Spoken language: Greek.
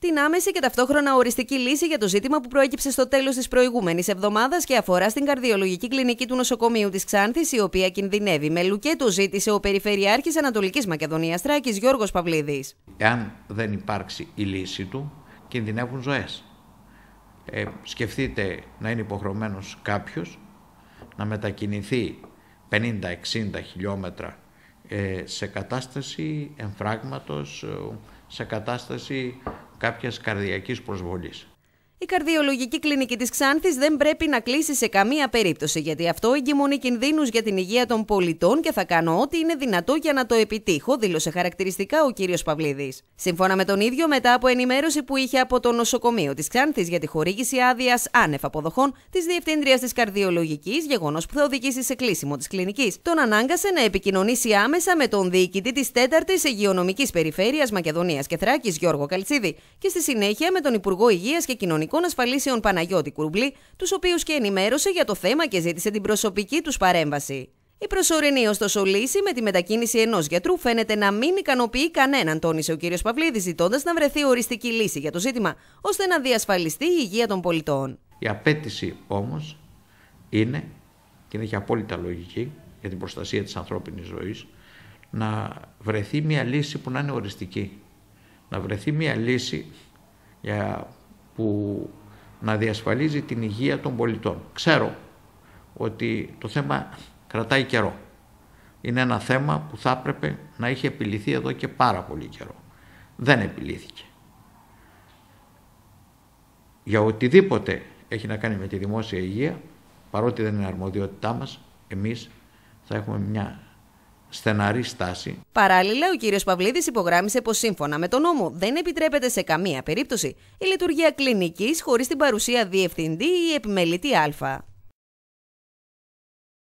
την άμεση και ταυτόχρονα οριστική λύση για το ζήτημα που προέκυψε στο τέλος της προηγούμενης εβδομάδας και αφορά στην καρδιολογική κλινική του νοσοκομείου της Ξάνθης, η οποία κινδυνεύει. Με λουκέτο ζήτησε ο Περιφερειάρχης Ανατολικής Μακεδονίας Τράκης Γιώργος Παυλίδης. Εάν δεν υπάρξει η λύση του, κινδυνεύουν ζωές. Ε, σκεφτείτε να είναι υποχρεωμένος κάποιος να μετακινηθεί 50-60 χιλιόμετρα ε, σε κατάσταση εμφράγματος, ε, σε κατάσταση κάποιας καρδιακής προσβολής. Η καρδιολογική κλινική της Ξάνθης δεν πρέπει να κλείσει σε καμία περίπτωση, γιατί αυτό εγκυμονεί κινδύνους για την υγεία των πολιτών και θα κάνω ό,τι είναι δυνατό για να το επιτύχω, δήλωσε χαρακτηριστικά ο κ. Παυλίδης. Σύμφωνα με τον ίδιο, μετά από ενημέρωση που είχε από το νοσοκομείο της Ξάνθης για τη χορήγηση άδειας άνευ αποδοχών της διευθύντριας της καρδιολογικής, γεγονός που θα οδηγήσει σε κλείσιμο της κλινικής, τον ανάγκασε να επικοινωνήσει άμεσα με τον διοικητή της 4η Υγειονομικής Περιφέρειας Μακεδονίας και Θράκης, Γιώργο Καλτσίδη, και στη συνέχεια με τον Υπουργό Υγείας και Κοινωνικών Εθνικών Ασφαλίσεων Παναγιώτη Κουρμπλή, τους οποίους και ενημέρωσε για το θέμα και ζήτησε την προσωπική τους παρέμβαση. Η προσωρινή ωστόσο λύση με τη μετακίνηση ενός γιατρού φαίνεται να μην ικανοποιεί κανέναν, τόνισε ο κ. Παυλίδης, ζητώντας να βρεθεί οριστική λύση για το ζήτημα, ώστε να διασφαλιστεί η υγεία των πολιτών. Η απέτηση όμως είναι, και είναι και απόλυτα λογική για την προστασία της ανθρώπινης ζωής, να βρεθεί μια λύση που να είναι οριστική. Να βρεθεί μια λύση για που να διασφαλίζει την υγεία των πολιτών. Ξέρω ότι το θέμα κρατάει καιρό. Είναι ένα θέμα που θα έπρεπε να είχε επιληθεί εδώ και πάρα πολύ καιρό. Δεν επιλήθηκε. Για οτιδήποτε έχει να κάνει με τη δημόσια υγεία, παρότι δεν είναι αρμοδιότητά μας, εμείς θα έχουμε μια στεναρή στάση. Παράλληλα, ο κύριος Παυλίδης υπογράμμισε πως σύμφωνα με τον νόμο δεν επιτρέπεται σε καμία περίπτωση η λειτουργία κλινικής χωρίς την παρουσία διευθυντή ή επιμελητή Α.